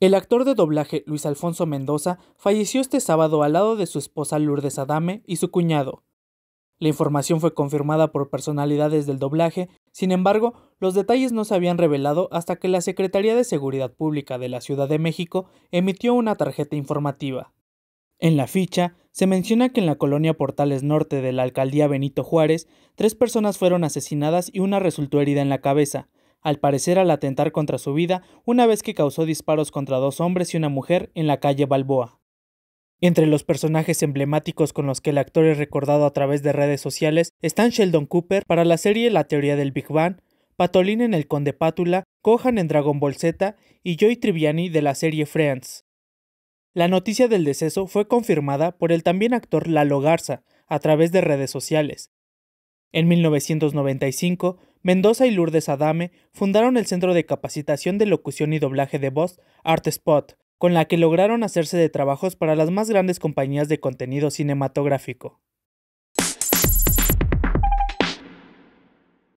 El actor de doblaje Luis Alfonso Mendoza falleció este sábado al lado de su esposa Lourdes Adame y su cuñado. La información fue confirmada por personalidades del doblaje, sin embargo, los detalles no se habían revelado hasta que la Secretaría de Seguridad Pública de la Ciudad de México emitió una tarjeta informativa. En la ficha, se menciona que en la colonia Portales Norte de la alcaldía Benito Juárez, tres personas fueron asesinadas y una resultó herida en la cabeza, al parecer al atentar contra su vida una vez que causó disparos contra dos hombres y una mujer en la calle Balboa. Entre los personajes emblemáticos con los que el actor es recordado a través de redes sociales están Sheldon Cooper para la serie La teoría del Big Bang, Patolín en El Conde Pátula, Cohan en Dragon Ball Z y Joy Triviani de la serie Friends. La noticia del deceso fue confirmada por el también actor Lalo Garza a través de redes sociales, en 1995, Mendoza y Lourdes Adame fundaron el Centro de Capacitación de Locución y Doblaje de Voz, ArtSpot, con la que lograron hacerse de trabajos para las más grandes compañías de contenido cinematográfico.